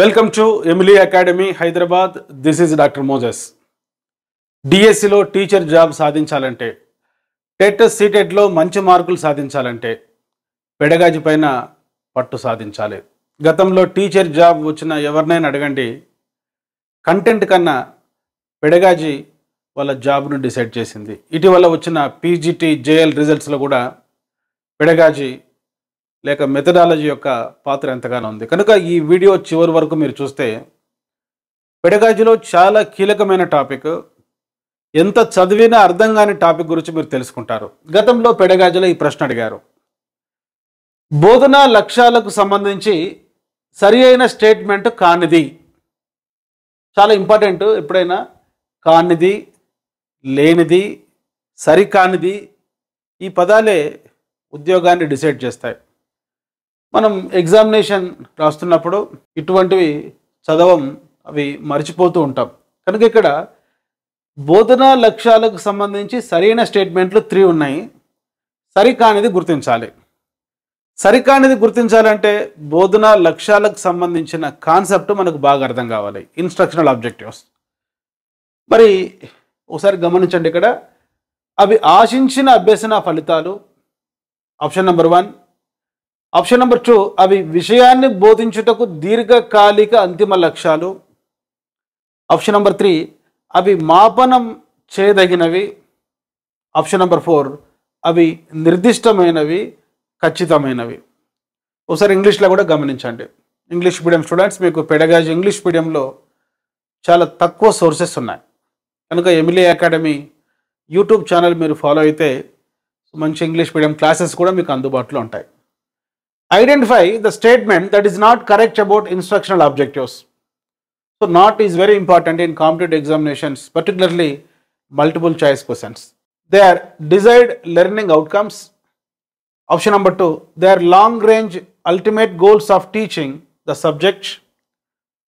Welcome to Emily Academy Hyderabad this is doctor Moses డిఎస్సిలో teacher job సాధించాలంటే TET సీటెట్లో మంచి మార్కులు సాధించాలంటే పెడగాజి పైన పట్టు సాధించాలి గతంలో టీచర్ జాబ్ వచ్చిన ఎవరినైనా అడగండి కంటెంట్ కన్నా పెడగాజి వాళ్ళ జాబ్ను డిసైడ్ చేసింది ఇటీవల వచ్చిన పీజీటీ జేఎల్ రిజల్ట్స్లో కూడా పెడగాజి లేక మెథడాలజీ యొక్క పాత్ర ఎంతగానో ఉంది కనుక ఈ వీడియో చివరి వరకు మీరు చూస్తే పెడగాజీలో చాలా కీలకమైన టాపిక్ ఎంత చదివినా అర్థం కాని టాపిక్ గురించి మీరు తెలుసుకుంటారు గతంలో పెడగాజీలో ఈ ప్రశ్న అడిగారు బోధనా లక్ష్యాలకు సంబంధించి సరి అయిన స్టేట్మెంట్ కానిది చాలా ఇంపార్టెంట్ ఎప్పుడైనా కానిది లేనిది సరికానిది ఈ పదాలే ఉద్యోగాన్ని డిసైడ్ చేస్తాయి మనం ఎగ్జామినేషన్ రాస్తున్నప్పుడు ఇటువంటివి చదవం అవి మర్చిపోతూ ఉంటాం కనుక ఇక్కడ బోధనా లక్ష్యాలకు సంబంధించి సరైన స్టేట్మెంట్లు త్రీ ఉన్నాయి సరికానిది గుర్తించాలి సరికానిది గుర్తించాలంటే బోధనా లక్ష్యాలకు సంబంధించిన కాన్సెప్ట్ మనకు బాగా అర్థం కావాలి ఇన్స్ట్రక్షనల్ ఆబ్జెక్టివ్స్ మరి ఒకసారి గమనించండి ఇక్కడ అవి ఆశించిన అభ్యసన ఫలితాలు option number one option number two అవి విషయాన్ని బోధించుటకు దీర్ఘకాలిక అంతిమ లక్ష్యాలు ఆప్షన్ నెంబర్ త్రీ అవి మాపనం చేయదగినవి ఆప్షన్ నెంబర్ ఫోర్ అవి నిర్దిష్టమైనవి ఖచ్చితమైనవి ఒకసారి ఇంగ్లీష్లో కూడా గమనించండి ఇంగ్లీష్ మీడియం స్టూడెంట్స్ మీకు పెడగాజ్ ఇంగ్లీష్ మీడియంలో చాలా తక్కువ సోర్సెస్ ఉన్నాయి కనుక ఎమిలీ అకాడమీ యూట్యూబ్ ఛానల్ మీరు ఫాలో అయితే మంచి ఇంగ్లీష్ మీడియం క్లాసెస్ కూడా మీకు అందుబాటులో ఉంటాయి Identify the statement that is not correct about instructional objectives. So not is very important in competitive examinations, particularly multiple choice questions. They are desired learning outcomes. Option number two, they are long range ultimate goals of teaching the subject.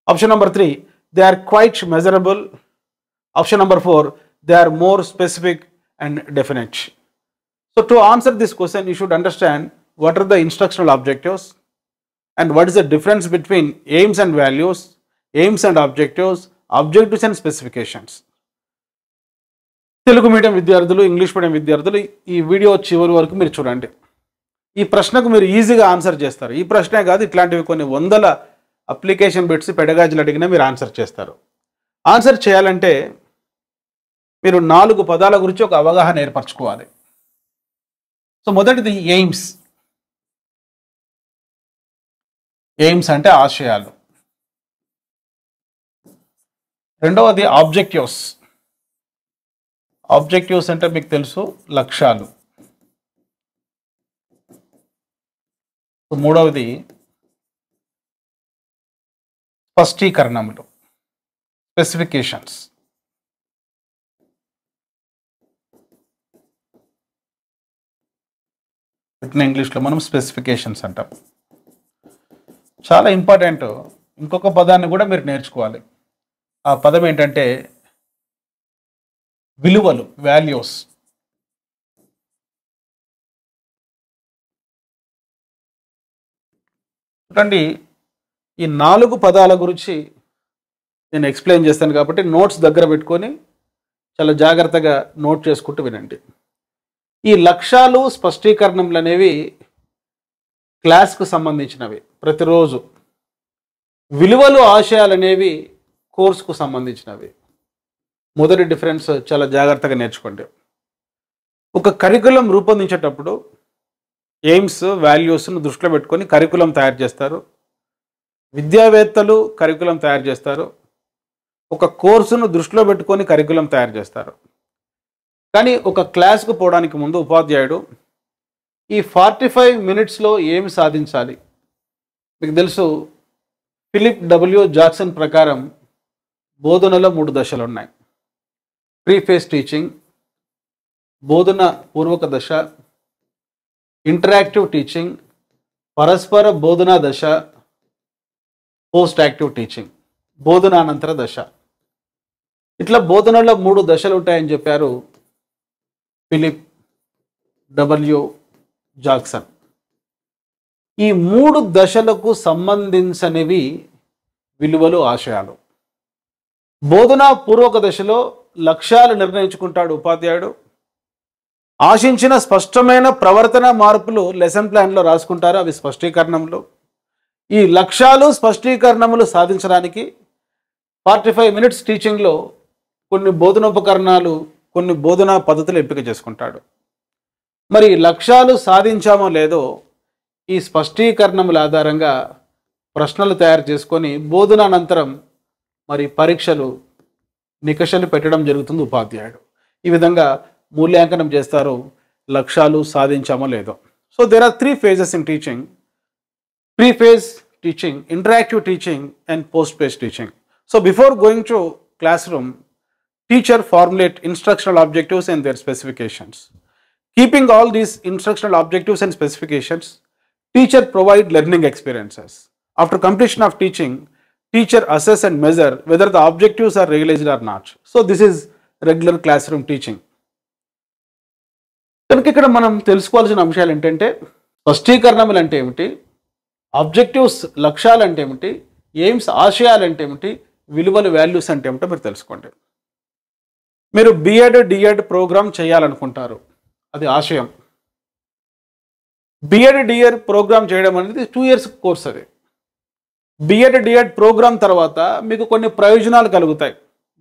Option number three, they are quite measurable. Option number four, they are more specific and definite. So to answer this question, you should understand what are the instructional objectives and what is the difference between aims and values, aims and objectives, objectives and specifications. Telugu medium విద్యార్థులు English medium విద్యార్థులు ఈ video చివరి వరకు మీరు చూడండి ఈ ప్రశ్నకు మీరు ఈజీగా ఆన్సర్ చేస్తారు ఈ ప్రశ్నే కాదు ఇట్లాంటివి కొన్ని వందల అప్లికేషన్ బిట్స్ పెడగాజులు అడిగినా మీరు ఆన్సర్ చేస్తారు ఆన్సర్ చేయాలంటే మీరు నాలుగు పదాల గురించి ఒక అవగాహన ఏర్పరచుకోవాలి సో మొదటిది ఎయిమ్స్ ఎయిమ్స్ అంటే ఆశయాలు రెండవది ఆబ్జెక్టివ్స్ ఆబ్జెక్టివ్స్ అంటే మీకు తెలుసు లక్ష్యాలు మూడవది స్పష్టీకరణములు స్పెసిఫికేషన్స్ ఇంగ్లీష్లో మనం స్పెసిఫికేషన్స్ అంటాం చాలా ఇంపార్టెంట్ ఇంకొక పదాన్ని కూడా మీరు నేర్చుకోవాలి ఆ పదం ఏంటంటే విలువలు వాల్యూస్ చూడండి ఈ నాలుగు పదాల గురించి నేను ఎక్స్ప్లెయిన్ చేస్తాను కాబట్టి నోట్స్ దగ్గర పెట్టుకొని చాలా జాగ్రత్తగా నోట్ చేసుకుంటూ వినండి ఈ లక్ష్యాలు స్పష్టీకరణలు అనేవి క్లాస్కు సంబంధించినవి ప్రతిరోజు విలువలు ఆశయాలు అనేవి కోర్సుకు సంబంధించినవి మొదటి డిఫరెన్స్ చాలా జాగ్రత్తగా నేర్చుకోండి ఒక కరికులం రూపొందించేటప్పుడు ఎయిమ్స్ వాల్యూస్ను దృష్టిలో పెట్టుకొని కరికులం తయారు చేస్తారు విద్యావేత్తలు కరికులం తయారు చేస్తారు ఒక కోర్సును దృష్టిలో పెట్టుకొని కరికులం తయారు చేస్తారు కానీ ఒక క్లాస్కు పోవడానికి ముందు ఉపాధ్యాయుడు ఈ ఫార్టీ ఫైవ్ మినిట్స్లో ఏమి సాధించాలి మీకు తెలుసు ఫిలిప్ డబ్ల్యూ జాక్సన్ ప్రకారం బోధనలో మూడు దశలు ఉన్నాయి ప్రీ ఫేస్ టీచింగ్ బోధన పూర్వక దశ ఇంటరాక్టివ్ టీచింగ్ పరస్పర బోధనా దశ పోస్ట్ యాక్టివ్ టీచింగ్ బోధనానంతర దశ ఇట్లా బోధనలో మూడు దశలు ఉంటాయని చెప్పారు ఫిలిప్ డబ్ల్యూ జాక్సన్ ఈ మూడు దశలకు సంబంధించనివి విలువలు ఆశయాలు బోధనా పూర్వక దశలో లక్ష్యాలు నిర్ణయించుకుంటాడు ఉపాధ్యాయుడు ఆశించిన స్పష్టమైన ప్రవర్తన మార్పులు లెసన్ ప్లాన్లో రాసుకుంటారు అవి స్పష్టీకరణములు ఈ లక్ష్యాలు స్పష్టీకరణములు సాధించడానికి ఫార్టీ ఫైవ్ మినిట్స్ టీచింగ్లో కొన్ని బోధనోపకరణాలు కొన్ని బోధనా పద్ధతులు ఎంపిక చేసుకుంటాడు మరి లక్ష్యాలు సాధించామో లేదో ఈ స్పష్టీకరణముల ఆధారంగా ప్రశ్నలు తయారు చేసుకొని బోధన అనంతరం మరి పరీక్షలు నికషలు పెట్టడం జరుగుతుంది ఉపాధ్యాయుడు ఈ విధంగా మూల్యాంకనం చేస్తారు లక్ష్యాలు సాధించామో లేదో so there are three phases in teaching pre phase teaching interactive teaching and post phase teaching so before going to classroom teacher formulate instructional objectives and their specifications Keeping all these instructional objectives and specifications, teacher provide learning experiences. After completion of teaching, teacher assess and measure whether the objectives are realized or not. So this is regular classroom teaching. కనుక ఇక్కడ మనం తెలుసుకోవాల్సిన అంశాలు ఏంటంటే స్పష్టీకరణములు అంటే ఏమిటి objectives లక్ష్యాలు అంటే ఏమిటి ఎయిమ్స్ ఆశయాలు అంటే ఏమిటి విలువలు వాల్యూస్ అంటే ఏమిటో మీరు తెలుసుకోండి మీరు బిఎడ్ డిఎడ్ ప్రోగ్రామ్ చేయాలనుకుంటారు అది ఆశయం బిఎడ్ డిఎడ్ ప్రోగ్రామ్ చేయడం అనేది టూ ఇయర్స్ కోర్స్ అది బిఎడ్ డిఎడ్ ప్రోగ్రామ్ తర్వాత మీకు కొన్ని ప్రయోజనాలు కలుగుతాయి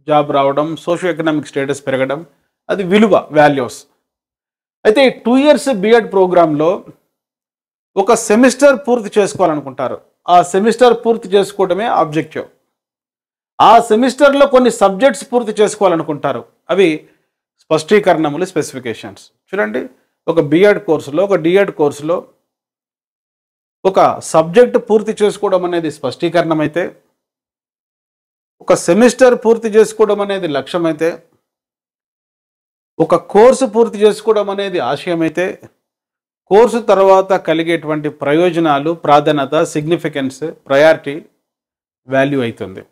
జాబ్ రావడం సోషో ఎకనామిక్ స్టేటస్ పెరగడం అది విలువ వాల్యూస్ అయితే ఈ టూ ఇయర్స్ బిఎడ్ ప్రోగ్రాంలో ఒక సెమిస్టర్ పూర్తి చేసుకోవాలనుకుంటారు ఆ సెమిస్టర్ పూర్తి చేసుకోవడమే ఆబ్జెక్టివ్ ఆ సెమిస్టర్లో కొన్ని సబ్జెక్ట్స్ పూర్తి చేసుకోవాలనుకుంటారు అవి స్పష్టీకరణములు స్పెసిఫికేషన్స్ చూడండి ఒక బిఎడ్ కోర్సులో ఒక డిఎడ్ కోర్సులో ఒక సబ్జెక్ట్ పూర్తి చేసుకోవడం అనేది స్పష్టీకరణం అయితే ఒక సెమిస్టర్ పూర్తి చేసుకోవడం అనేది లక్ష్యం అయితే ఒక కోర్సు పూర్తి చేసుకోవడం అనేది ఆశయం అయితే కోర్సు తర్వాత కలిగేటువంటి ప్రయోజనాలు ప్రాధాన్యత సిగ్నిఫికెన్స్ ప్రయారిటీ వాల్యూ అవుతుంది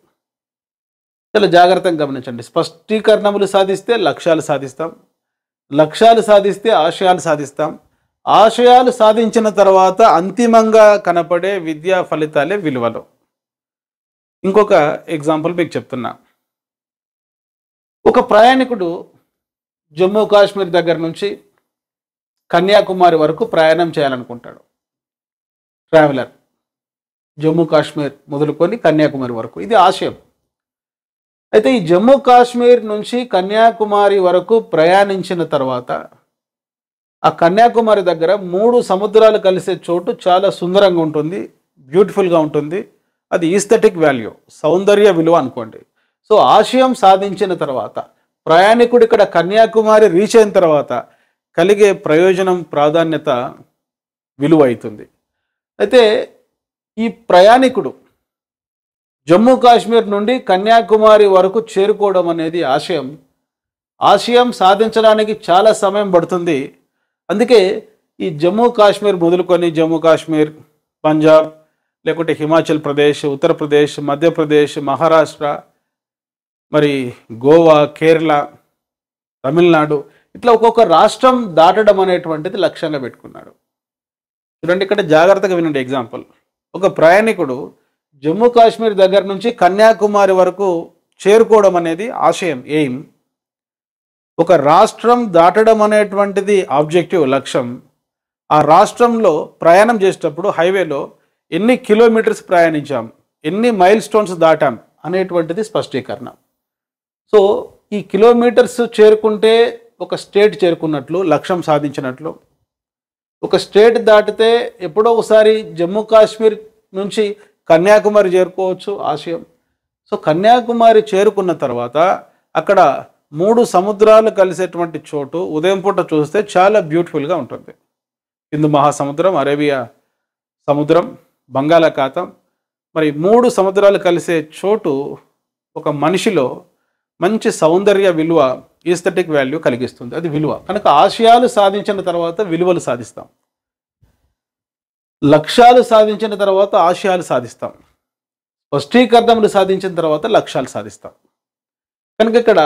చాలా జాగ్రత్తగా గమనించండి స్పష్టీకరణములు సాధిస్తే లక్ష్యాలు సాధిస్తాం లక్ష్యాలు సాధిస్తే ఆశయాలు సాధిస్తాం ఆశయాలు సాధించిన తర్వాత అంతిమంగా కనపడే విద్యా ఫలితాలే విలువలు ఇంకొక ఎగ్జాంపుల్ మీకు చెప్తున్నా ఒక ప్రయాణికుడు జమ్మూ కాశ్మీర్ దగ్గర నుంచి కన్యాకుమారి వరకు ప్రయాణం చేయాలనుకుంటాడు ట్రావెలర్ జమ్మూ కాశ్మీర్ మొదలుకొని కన్యాకుమారి వరకు ఇది ఆశయం అయితే ఈ జమ్మూ కాశ్మీర్ నుంచి కన్యాకుమారి వరకు ప్రయాణించిన తర్వాత ఆ కన్యాకుమారి దగ్గర మూడు సముద్రాలు కలిసే చోటు చాలా సుందరంగా ఉంటుంది బ్యూటిఫుల్గా ఉంటుంది అది ఈస్థెటిక్ వాల్యూ సౌందర్య విలువ అనుకోండి సో ఆశయం సాధించిన తర్వాత ప్రయాణికుడు ఇక్కడ కన్యాకుమారి రీచ్ అయిన తర్వాత కలిగే ప్రయోజనం ప్రాధాన్యత విలువ అవుతుంది అయితే ఈ ప్రయాణికుడు జమ్మూ కాశ్మీర్ నుండి కన్యాకుమారి వరకు చేరుకోవడం అనేది ఆశయం ఆశయం సాధించడానికి చాలా సమయం పడుతుంది అందుకే ఈ జమ్మూ కాశ్మీర్ మొదలుకొని జమ్మూ కాశ్మీర్ పంజాబ్ లేకుంటే హిమాచల్ ప్రదేశ్ ఉత్తరప్రదేశ్ మధ్యప్రదేశ్ మహారాష్ట్ర మరి గోవా కేరళ తమిళనాడు ఇట్లా ఒక్కొక్క రాష్ట్రం దాటడం అనేటువంటిది లక్ష్యంగా పెట్టుకున్నాడు చూడండి ఇక్కడ జాగ్రత్తగా వినండి ఎగ్జాంపుల్ ఒక ప్రయాణికుడు జమ్మూ కాశ్మీర్ దగ్గర నుంచి కన్యాకుమారి వరకు చేరుకోవడం అనేది ఆశయం ఎయిమ్ ఒక రాష్ట్రం దాటడం అనేటువంటిది ఆబ్జెక్టివ్ లక్ష్యం ఆ రాష్ట్రంలో ప్రయాణం చేసేటప్పుడు హైవేలో ఎన్ని కిలోమీటర్స్ ప్రయాణించాం ఎన్ని మైల్ స్టోన్స్ దాటాం అనేటువంటిది స్పష్టీకరణ సో ఈ కిలోమీటర్స్ చేరుకుంటే ఒక స్టేట్ చేరుకున్నట్లు లక్ష్యం సాధించినట్లు ఒక స్టేట్ దాటితే ఎప్పుడో ఒకసారి జమ్మూ కాశ్మీర్ నుంచి కన్యాకుమారి చేరుకోవచ్చు ఆశయం సో కన్యాకుమారి చేరుకున్న తర్వాత అక్కడ మూడు సముద్రాలు కలిసేటువంటి చోటు ఉదయం పూట చూస్తే చాలా బ్యూటిఫుల్గా ఉంటుంది హిందూ మహాసముద్రం అరేబియా సముద్రం బంగాళాఖాతం మరి మూడు సముద్రాలు కలిసే చోటు ఒక మనిషిలో మంచి సౌందర్య విలువ ఈస్థెటిక్ వాల్యూ కలిగిస్తుంది అది విలువ కనుక ఆశయాలు సాధించిన తర్వాత విలువలు సాధిస్తాం లక్ష్యాలు సాధించిన తర్వాత ఆశయాలు సాధిస్తాం స్పష్టీకరణములు సాధించిన తర్వాత లక్ష్యాలు సాధిస్తాం కనుక ఇక్కడ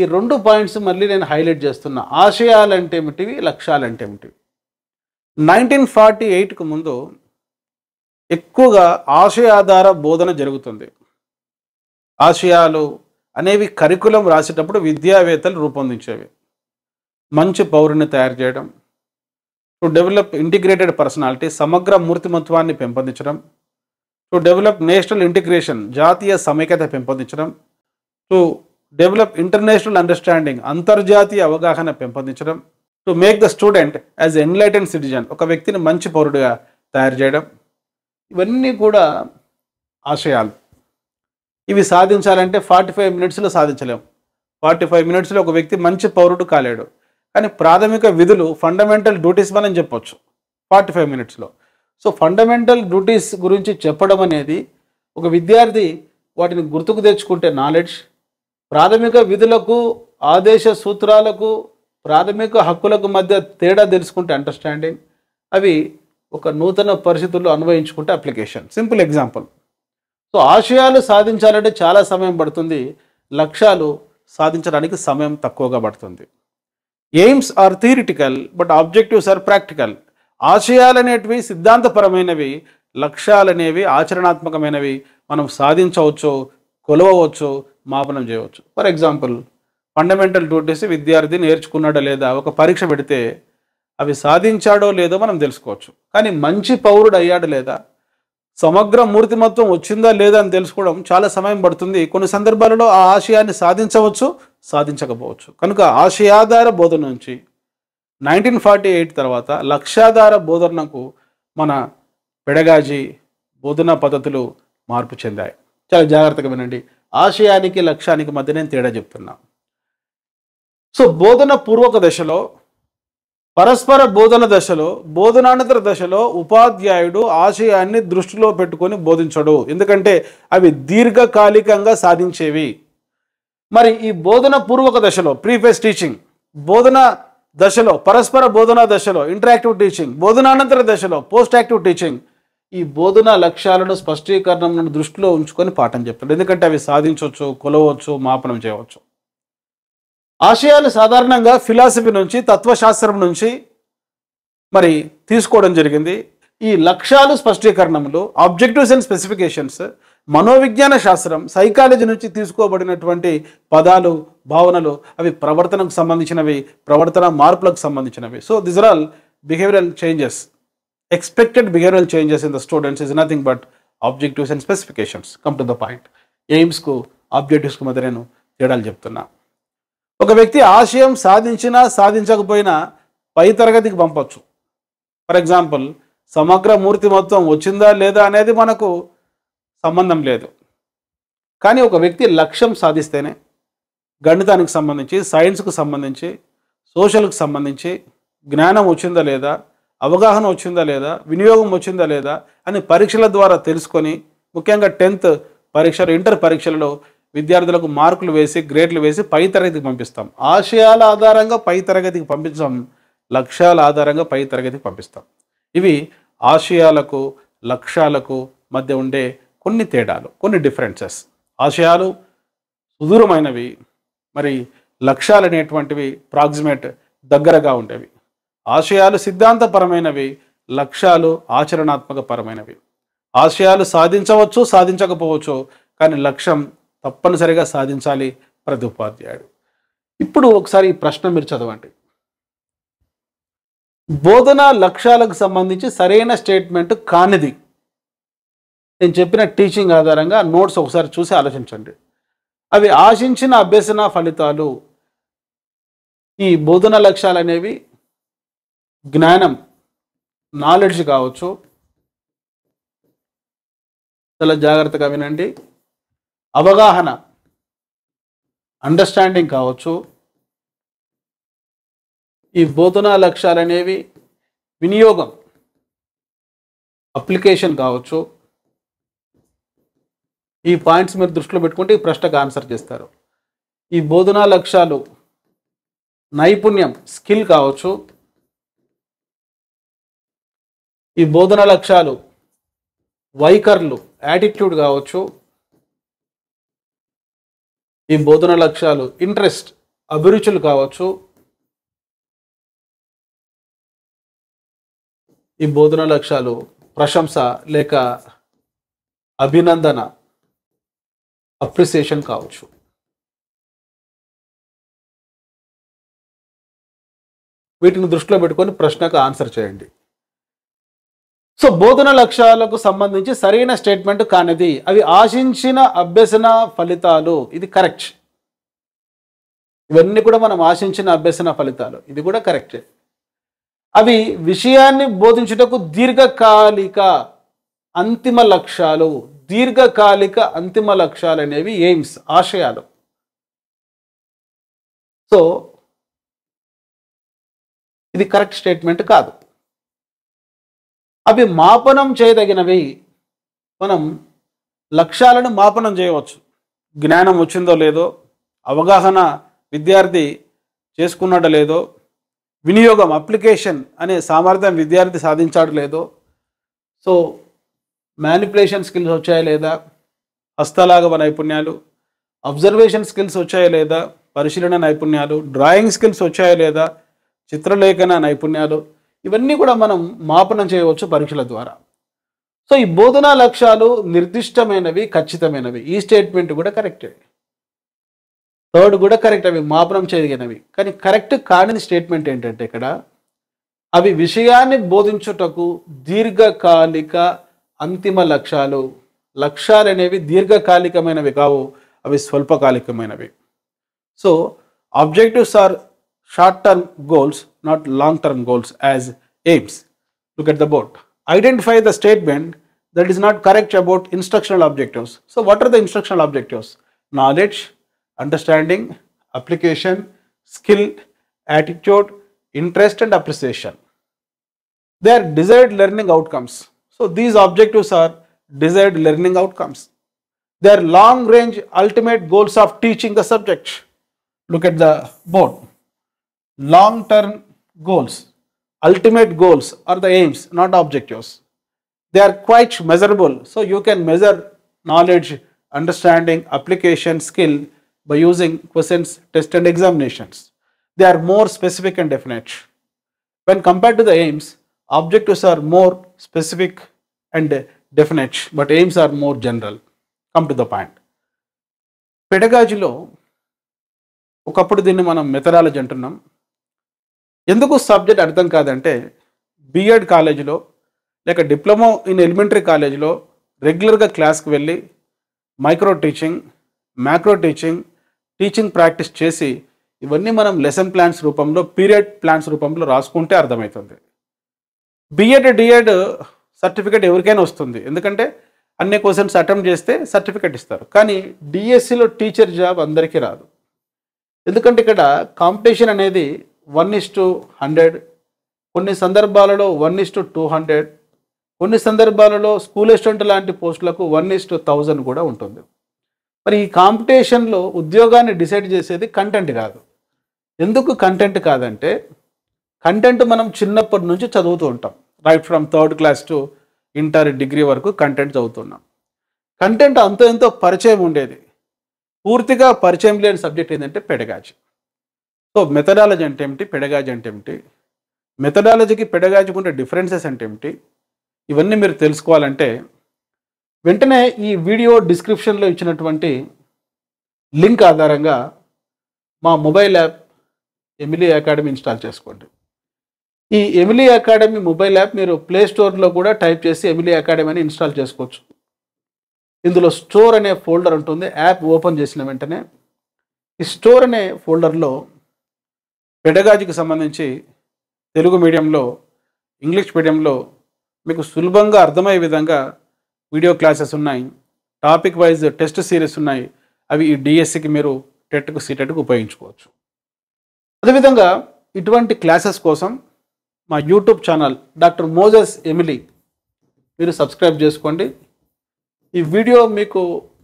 ఈ రెండు పాయింట్స్ మళ్ళీ నేను హైలైట్ చేస్తున్నా ఆశయాలు అంటే ఏమిటివి లక్ష్యాలు అంటే ఏమిటివి నైన్టీన్ ఫార్టీ ఎయిట్కు ముందు ఎక్కువగా ఆశయాధార బోధన జరుగుతుంది ఆశయాలు అనేవి కరికులం రాసేటప్పుడు విద్యావేత్తలు రూపొందించేవి మంచి పౌరుని తయారు చేయడం టు డెవలప్ ఇంటిగ్రేటెడ్ పర్సనాలిటీ సమగ్ర మూర్తిమత్వాన్ని పెంపొందించడం టు డెవలప్ నేషనల్ ఇంటిగ్రేషన్ జాతీయ సమైక్యత పెంపొందించడం టు డెవలప్ ఇంటర్నేషనల్ అండర్స్టాండింగ్ అంతర్జాతీయ అవగాహన పెంపొందించడం to make the student as enlighten citizen ఒక వ్యక్తిని మంచి పౌరుడిగా తయారు చేయడం ఇవన్నీ కూడా ఆశయాలు ఇవి సాధించాలంటే ఫార్టీ ఫైవ్ మినిట్స్లో సాధించలేము ఫార్టీ ఫైవ్ మినిట్స్లో ఒక వ్యక్తి మంచి పౌరుడు కాలేడు కానీ ప్రాథమిక విధులు ఫండమెంటల్ డ్యూటీస్ మనం చెప్పొచ్చు ఫార్టీ ఫైవ్ మినిట్స్లో సో ఫండమెంటల్ డ్యూటీస్ గురించి చెప్పడం అనేది ఒక విద్యార్థి వాటిని గుర్తుకు తెచ్చుకుంటే నాలెడ్జ్ ప్రాథమిక విధులకు ఆదేశ సూత్రాలకు ప్రాథమిక హక్కులకు మధ్య తేడా తెలుసుకుంటే అండర్స్టాండింగ్ అవి ఒక నూతన పరిస్థితుల్లో అన్వయించుకుంటే అప్లికేషన్ సింపుల్ ఎగ్జాంపుల్ సో ఆశయాలు సాధించాలంటే చాలా సమయం పడుతుంది లక్ష్యాలు సాధించడానికి సమయం తక్కువగా పడుతుంది aims are theoretical but objectives are practical ఆశయాలనేటివి సిద్ధాంతపరమైనవి లక్ష్యాలనేవి ఆచరణాత్మకమైనవి మనం సాధించవచ్చు కొలవచ్చు మాపనం చేయవచ్చు ఫర్ ఎగ్జాంపుల్ ఫండమెంటల్ డ్యూటీస్ విద్యార్థి నేర్చుకున్నాడో లేదా ఒక పరీక్ష పెడితే అవి సాధించాడో లేదో మనం తెలుసుకోవచ్చు కానీ మంచి పౌరుడు అయ్యాడు లేదా సమగ్ర మూర్తిమత్వం వచ్చిందా లేదా అని తెలుసుకోవడం చాలా సమయం పడుతుంది కొన్ని సందర్భాలలో ఆ ఆశయాన్ని సాధించవచ్చు సాధించకపోవచ్చు కనుక ఆశయాధార బోధన నుంచి నైన్టీన్ ఫార్టీ ఎయిట్ తర్వాత లక్ష్యాధార బోధనకు మన పెడగాజీ బోధనా పద్ధతులు మార్పు చెందాయి చాలా జాగ్రత్తగా వినండి ఆశయానికి లక్ష్యానికి మధ్య నేను తేడా చెప్తున్నా సో బోధన పూర్వక దశలో పరస్పర బోధన దశలో బోధనానంతర దశలో ఉపాధ్యాయుడు ఆశయాన్ని దృష్టిలో పెట్టుకొని బోధించడు ఎందుకంటే అవి దీర్ఘకాలికంగా సాధించేవి మరి ఈ బోధన పూర్వక దశలో ప్రీఫెస్ టీచింగ్ బోధన దశలో పరస్పర బోధనా దశలో ఇంటరాక్టివ్ టీచింగ్ బోధనానంతర దశలో పోస్ట్ యాక్టివ్ టీచింగ్ ఈ బోధన లక్ష్యాలను స్పష్టీకరణను దృష్టిలో ఉంచుకొని పాఠం చెప్తాడు ఎందుకంటే అవి సాధించవచ్చు కొలవచ్చు మాపనం చేయవచ్చు ఆశయాలు సాధారణంగా ఫిలాసఫీ నుంచి తత్వశాస్త్రం నుంచి మరి తీసుకోవడం జరిగింది ఈ లక్ష్యాలు స్పష్టీకరణములు ఆబ్జెక్టివ్స్ అండ్ స్పెసిఫికేషన్స్ మనోవిజ్ఞాన శాస్త్రం సైకాలజీ నుంచి తీసుకోబడినటువంటి పదాలు భావనలు అవి ప్రవర్తనకు సంబంధించినవి ప్రవర్తన మార్పులకు సంబంధించినవి so this are all behavioural changes expected behavioural changes in the students is nothing but objectives and specifications come to the point ఎయిమ్స్కు ఆబ్జెక్టివ్స్కు మధ్య నేను తేడాలు చెప్తున్నా ఒక వ్యక్తి ఆశయం సాధించినా సాధించకపోయినా పై తరగతికి పంపచ్చు ఫర్ ఎగ్జాంపుల్ సమగ్ర మూర్తి మొత్తం వచ్చిందా లేదా అనేది మనకు సంబంధం లేదు కానీ ఒక వ్యక్తి లక్ష్యం సాధిస్తేనే గణితానికి సంబంధించి సైన్స్కు సంబంధించి సోషల్కి సంబంధించి జ్ఞానం వచ్చిందా లేదా అవగాహన వచ్చిందా లేదా వినియోగం వచ్చిందా లేదా అని పరీక్షల ద్వారా తెలుసుకొని ముఖ్యంగా టెన్త్ పరీక్షలు ఇంటర్ పరీక్షలలో విద్యార్థులకు మార్కులు వేసి గ్రేడ్లు వేసి పై తరగతికి పంపిస్తాం ఆశయాల ఆధారంగా పై తరగతికి పంపించాం లక్ష్యాల ఆధారంగా పై తరగతికి పంపిస్తాం ఇవి ఆశయాలకు లక్ష్యాలకు మధ్య ఉండే కొన్ని తేడాలు కొన్ని డిఫరెన్సెస్ ఆశయాలు సుదూరమైనవి మరి లక్ష్యాలు అనేటువంటివి ప్రాక్సిమేట్ దగ్గరగా ఉండేవి ఆశయాలు సిద్ధాంతపరమైనవి లక్ష్యాలు ఆచరణాత్మక పరమైనవి ఆశయాలు సాధించవచ్చు సాధించకపోవచ్చు కానీ లక్ష్యం తప్పనిసరిగా సాధించాలి ప్రతి ఉపాధ్యాయుడు ఇప్పుడు ఒకసారి ఈ ప్రశ్న మీరు చదవండి బోధన లక్ష్యాలకు సంబంధించి సరైన స్టేట్మెంట్ కానిది నేను చెప్పిన టీచింగ్ ఆధారంగా నోట్స్ ఒకసారి చూసి ఆలోచించండి అవి ఆశించిన అభ్యసన ఫలితాలు ఈ బోధన లక్ష్యాలు అనేవి జ్ఞానం నాలెడ్జ్ కావచ్చు చాలా జాగ్రత్తగా వినండి అవగాహన అండర్స్టాండింగ్ కావచ్చు ఈ బోధనా లక్ష్యాలు అనేవి వినియోగం అప్లికేషన్ కావచ్చు ఈ పాయింట్స్ మీరు దృష్టిలో పెట్టుకుంటే ఈ ప్రశ్నకు ఆన్సర్ చేస్తారు ఈ బోధనా లక్ష్యాలు నైపుణ్యం స్కిల్ కావచ్చు ఈ బోధనా లక్ష్యాలు వైఖర్లు యాటిట్యూడ్ కావచ్చు ఈ బోధన లక్ష్యాలు ఇంట్రెస్ట్ అభిరుచులు కావచ్చు ఈ బోధన లక్ష్యాలు ప్రశంస లేక అభినందన అప్రిసియేషన్ కావచ్చు వీటిని దృష్టిలో పెట్టుకొని ప్రశ్నకు ఆన్సర్ చేయండి సో బోధన లక్ష్యాలకు సంబంధించి సరైన స్టేట్మెంట్ కానిది అవి ఆశించిన అభ్యసన ఫలితాలు ఇది కరెక్ట్ ఇవన్నీ కూడా మనం ఆశించిన అభ్యసన ఫలితాలు ఇది కూడా కరెక్టే అవి విషయాన్ని బోధించుటకు దీర్ఘకాలిక అంతిమ లక్ష్యాలు దీర్ఘకాలిక అంతిమ లక్ష్యాలు అనేవి ఎయిమ్స్ ఆశయాలు సో ఇది కరెక్ట్ స్టేట్మెంట్ కాదు అవి మాపనం చేయదగినవి మనం లక్ష్యాలను మాపనం చేయవచ్చు జ్ఞానం వచ్చిందో లేదో అవగాహన విద్యార్థి చేసుకున్నాడు లేదో వినియోగం అప్లికేషన్ అనే సామర్థ్యం విద్యార్థి సాధించాడు లేదో సో మ్యానిపులేషన్ స్కిల్స్ వచ్చాయా లేదా హస్తలాగవ నైపుణ్యాలు అబ్జర్వేషన్ స్కిల్స్ వచ్చాయా లేదా పరిశీలన నైపుణ్యాలు డ్రాయింగ్ స్కిల్స్ వచ్చాయా లేదా చిత్రలేఖన నైపుణ్యాలు ఇవన్నీ కూడా మనం మాపనం చేయవచ్చు పరీక్షల ద్వారా సో ఈ బోధనా లక్ష్యాలు నిర్దిష్టమైనవి ఖచ్చితమైనవి ఈ స్టేట్మెంట్ కూడా కరెక్ట్ థర్డ్ కూడా కరెక్ట్ అవి మాపనం చేయగలిగినవి కానీ కరెక్ట్ కాని స్టేట్మెంట్ ఏంటంటే ఇక్కడ అవి విషయాన్ని బోధించుటకు దీర్ఘకాలిక అంతిమ లక్ష్యాలు లక్ష్యాలు అనేవి దీర్ఘకాలికమైనవి కావు అవి స్వల్పకాలికమైనవి so objectives are short-term goals, not long-term goals as aims. Look at the board. Identify the statement that is not correct about instructional objectives. So what are the instructional objectives? Knowledge, understanding, application, skill, attitude, interest and appreciation. They are desired learning outcomes. So these objectives are desired learning outcomes. They are long range ultimate goals of teaching the subject. Look at the board. Long term goals ultimate goals are the aims not objectives they are quite measurable so you can measure knowledge understanding application skill by using questions test and examinations they are more specific and definite when compared to the aims objectives are more specific and definite but aims are more general come to the point పెడగాజిలో ఒకప్పుడు దీన్ని మనం methodology అంటున్నాం ఎందుకు subject అర్థం కాదంటే BEd కాలేజీలో లేక డిప్లొమా ఇన్ ఎలిమెంటరీ కాలేజీలో రెగ్యులర్గా క్లాస్కి వెళ్ళి micro teaching macro teaching teaching practice చేసి ఇవన్నీ మనం లెసన్ ప్లాన్స్ రూపంలో పీరియడ్ ప్లాన్స్ రూపంలో రాసుకుంటే అర్థమవుతుంది బిఎడ్ డిఎడ్ సర్టిఫికేట్ ఎవరికైనా వస్తుంది ఎందుకంటే అన్ని క్వశ్చన్స్ అటెంప్ట్ చేస్తే సర్టిఫికేట్ ఇస్తారు కానీ డిఎస్సిలో e టీచర్ జాబ్ అందరికీ రాదు ఎందుకంటే ఇక్కడ కాంపిటీషన్ అనేది వన్ ఇస్ టు హండ్రెడ్ కొన్ని సందర్భాలలో one is to two hundred కొన్ని సందర్భాలలో స్కూల్ అసిస్టెంట్ లాంటి పోస్టులకు వన్ ఇస్ టు థౌజండ్ కూడా ఉంటుంది మరి ఈ కాంపిటీషన్లో ఉద్యోగాన్ని డిసైడ్ చేసేది కంటెంట్ కాదు ఎందుకు కంటెంట్ కాదంటే కంటెంట్ మనం చిన్నప్పటి నుంచి చదువుతూ ఉంటాం right from third class to inter degree వరకు కంటెంట్ చదువుతున్నాం కంటెంట్ అంతో ఎంతో పరిచయం ఉండేది పూర్తిగా పరిచయం లేని సబ్జెక్ట్ ఏంటంటే పెడగాచి సో మెథడాలజీ అంటే ఏమిటి పెడగాజ్ అంటే ఏమిటి మెథడాలజీకి పెడగాజ్ ఉండే డిఫరెన్సెస్ అంటే ఏమిటి ఇవన్నీ మీరు తెలుసుకోవాలంటే వెంటనే ఈ వీడియో డిస్క్రిప్షన్లో ఇచ్చినటువంటి లింక్ ఆధారంగా మా mobile app Emily Academy install చేసుకోండి ఈ ఎమిలీ అకాడమీ మొబైల్ యాప్ మీరు ప్లే స్టోర్లో కూడా టైప్ చేసి ఎమిలీ అకాడమీ అని ఇన్స్టాల్ చేసుకోవచ్చు ఇందులో స్టోర్ అనే ఫోల్డర్ ఉంటుంది యాప్ ఓపెన్ చేసిన వెంటనే ఈ స్టోర్ అనే ఫోల్డర్లో పెడగాజీకి సంబంధించి తెలుగు మీడియంలో ఇంగ్లీష్ మీడియంలో మీకు సులభంగా అర్థమయ్యే విధంగా వీడియో క్లాసెస్ ఉన్నాయి టాపిక్ వైజ్ టెస్ట్ సిరీస్ ఉన్నాయి అవి ఈ డిఎస్సికి మీరు టెట్కు సీటెట్కు ఉపయోగించుకోవచ్చు అదేవిధంగా ఇటువంటి క్లాసెస్ కోసం మా YouTube channel doctor Moses Emily మీరు సబ్స్క్రైబ్ చేసుకోండి ఈ వీడియో మీకు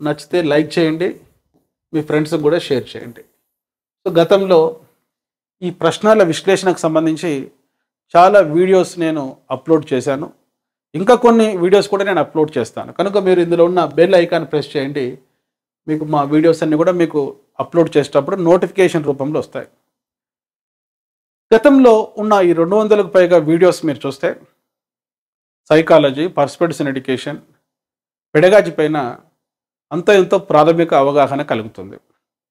నచ్చితే లైక్ చేయండి మీ ఫ్రెండ్స్కి కూడా షేర్ చేయండి సో గతంలో ఈ ప్రశ్నల విశ్లేషణకు సంబంధించి చాలా వీడియోస్ నేను అప్లోడ్ చేశాను ఇంకా కొన్ని వీడియోస్ కూడా నేను అప్లోడ్ చేస్తాను కనుక మీరు ఇందులో ఉన్న బెల్ ఐకాన్ ప్రెస్ చేయండి మీకు మా వీడియోస్ అన్నీ కూడా మీకు అప్లోడ్ చేసేటప్పుడు నోటిఫికేషన్ రూపంలో వస్తాయి గతంలో ఉన్న ఈ రెండు వందలకు పైగా వీడియోస్ మీరు చూస్తే psychology perspectives in education pedagogy పైన అంత ఎంతో ప్రాథమిక అవగాహన కలుగుతుంది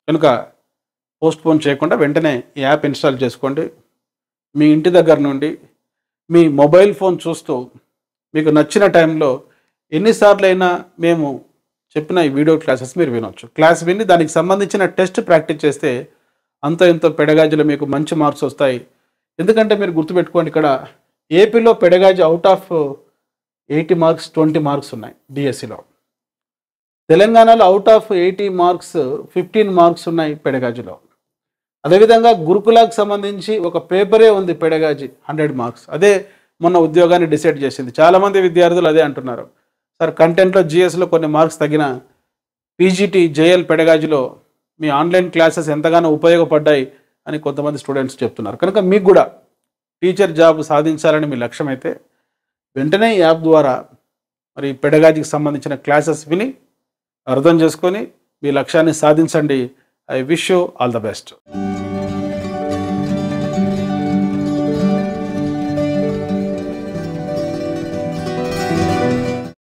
కనుక పోస్ట్ పోన్ చేయకుండా వెంటనే ఈ యాప్ ఇన్స్టాల్ చేసుకోండి మీ ఇంటి దగ్గర నుండి మీ మొబైల్ ఫోన్ చూస్తూ మీకు నచ్చిన టైంలో ఎన్నిసార్లైనా మేము చెప్పిన ఈ వీడియో క్లాసెస్ మీరు వినొచ్చు క్లాస్ విని దానికి సంబంధించిన టెస్ట్ ప్రాక్టీస్ చేస్తే అంత ఎంతో పెడగాజులు మీకు మంచి మార్క్స్ వస్తాయి ఎందుకంటే మీరు గుర్తుపెట్టుకోండి ఇక్కడ ఏపీలో pedagogy out of eighty marks twenty marks ఉన్నాయి డిఎస్సిలో e తెలంగాణలో out of eighty marks fifteen marks ఉన్నాయి పెడగాజులో అదేవిధంగా గురుకులాకు సంబంధించి ఒక పేపరే ఉంది పెడగాజీ హండ్రెడ్ మార్క్స్ అదే మొన్న ఉద్యోగాన్ని డిసైడ్ చేసింది చాలామంది విద్యార్థులు అదే అంటున్నారు సార్ కంటెంట్లో జిఎస్లో కొన్ని మార్క్స్ తగిన పీజీటీ జేఎల్ పెడగాజీలో మీ ఆన్లైన్ క్లాసెస్ ఎంతగానో ఉపయోగపడ్డాయి అని కొంతమంది స్టూడెంట్స్ చెప్తున్నారు కనుక మీకు కూడా టీచర్ జాబ్ సాధించాలని మీ లక్ష్యం అయితే వెంటనే యాప్ ద్వారా మరి పెడగాజీకి సంబంధించిన క్లాసెస్ విని అర్థం చేసుకొని మీ లక్ష్యాన్ని సాధించండి I wish you all the best.